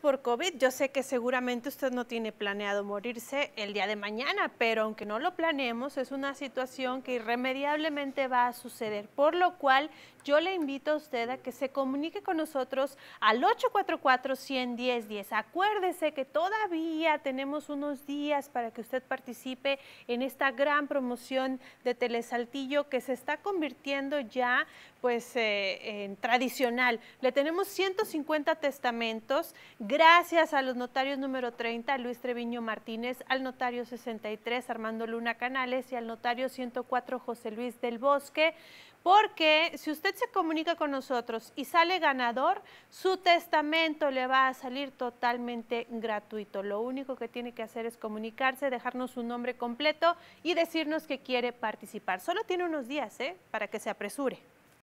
por COVID. Yo sé que seguramente usted no tiene planeado morirse el día de mañana, pero aunque no lo planeemos, es una situación que irremediablemente va a suceder, por lo cual yo le invito a usted a que se comunique con nosotros al 844 110 Acuérdese que todavía tenemos unos días para que usted participe en esta gran promoción de Telesaltillo que se está convirtiendo ya pues eh, en tradicional. Le tenemos 150 testamentos Gracias a los notarios número 30, Luis Treviño Martínez, al notario 63, Armando Luna Canales, y al notario 104, José Luis del Bosque, porque si usted se comunica con nosotros y sale ganador, su testamento le va a salir totalmente gratuito. Lo único que tiene que hacer es comunicarse, dejarnos su nombre completo y decirnos que quiere participar. Solo tiene unos días ¿eh? para que se apresure.